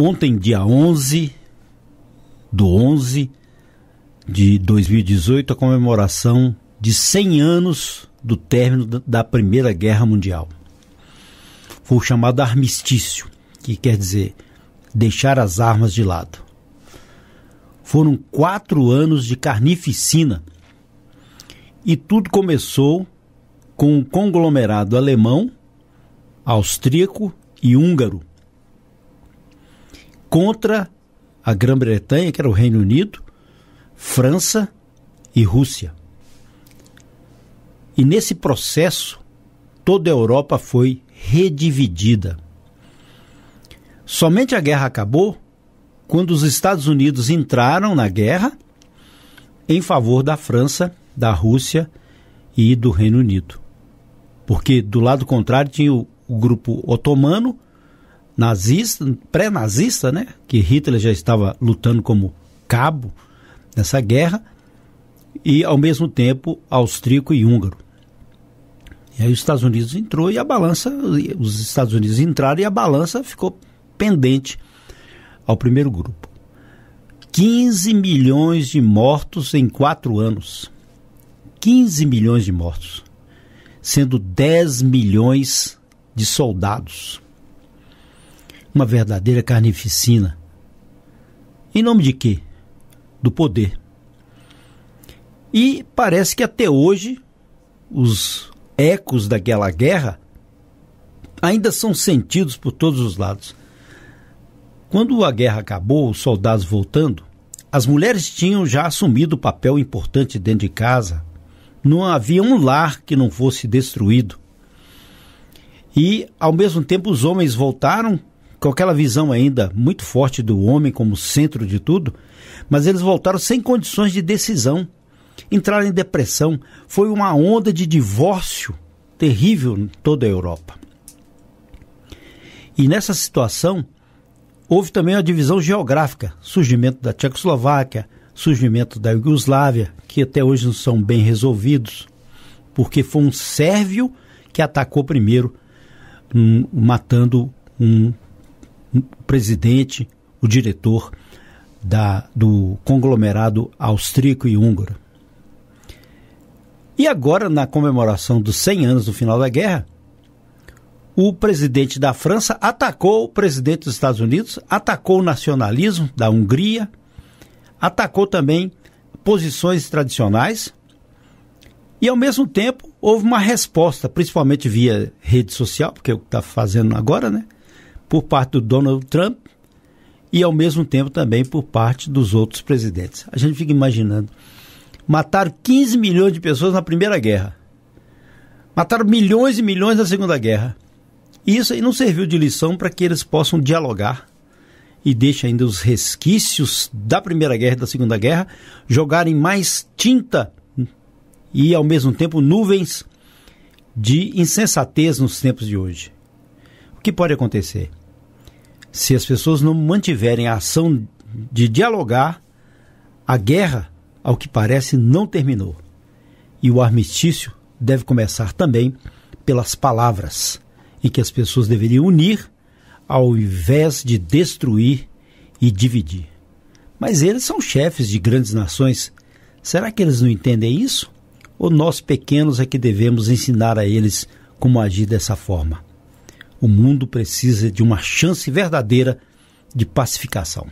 Ontem, dia 11 do 11 de 2018, a comemoração de 100 anos do término da Primeira Guerra Mundial. Foi o chamado armistício, que quer dizer deixar as armas de lado. Foram quatro anos de carnificina e tudo começou com um conglomerado alemão, austríaco e húngaro contra a Grã-Bretanha, que era o Reino Unido, França e Rússia. E nesse processo, toda a Europa foi redividida. Somente a guerra acabou quando os Estados Unidos entraram na guerra em favor da França, da Rússia e do Reino Unido. Porque do lado contrário tinha o, o grupo otomano nazista, pré-nazista, né? Que Hitler já estava lutando como cabo nessa guerra e ao mesmo tempo austríaco e húngaro. E aí os Estados Unidos entrou e a balança, os Estados Unidos entraram e a balança ficou pendente ao primeiro grupo. 15 milhões de mortos em quatro anos. 15 milhões de mortos, sendo 10 milhões de soldados uma verdadeira carnificina. Em nome de quê? Do poder. E parece que até hoje os ecos daquela guerra ainda são sentidos por todos os lados. Quando a guerra acabou, os soldados voltando, as mulheres tinham já assumido o papel importante dentro de casa. Não havia um lar que não fosse destruído. E, ao mesmo tempo, os homens voltaram com aquela visão ainda muito forte do homem como centro de tudo, mas eles voltaram sem condições de decisão, entraram em depressão. Foi uma onda de divórcio terrível em toda a Europa. E nessa situação, houve também uma divisão geográfica, surgimento da Tchecoslováquia, surgimento da Iugoslávia, que até hoje não são bem resolvidos, porque foi um sérvio que atacou primeiro, um, matando um o presidente, o diretor da, do conglomerado austríaco e húngaro. E agora, na comemoração dos 100 anos do final da guerra, o presidente da França atacou o presidente dos Estados Unidos, atacou o nacionalismo da Hungria, atacou também posições tradicionais e, ao mesmo tempo, houve uma resposta, principalmente via rede social, porque é o que está fazendo agora, né? por parte do Donald Trump e, ao mesmo tempo, também por parte dos outros presidentes. A gente fica imaginando. Mataram 15 milhões de pessoas na Primeira Guerra. Mataram milhões e milhões na Segunda Guerra. E isso aí não serviu de lição para que eles possam dialogar e deixa ainda os resquícios da Primeira Guerra e da Segunda Guerra jogarem mais tinta e, ao mesmo tempo, nuvens de insensatez nos tempos de hoje. O que pode acontecer? se as pessoas não mantiverem a ação de dialogar, a guerra, ao que parece, não terminou. E o armistício deve começar também pelas palavras, em que as pessoas deveriam unir ao invés de destruir e dividir. Mas eles são chefes de grandes nações. Será que eles não entendem isso? Ou nós pequenos é que devemos ensinar a eles como agir dessa forma? O mundo precisa de uma chance verdadeira de pacificação.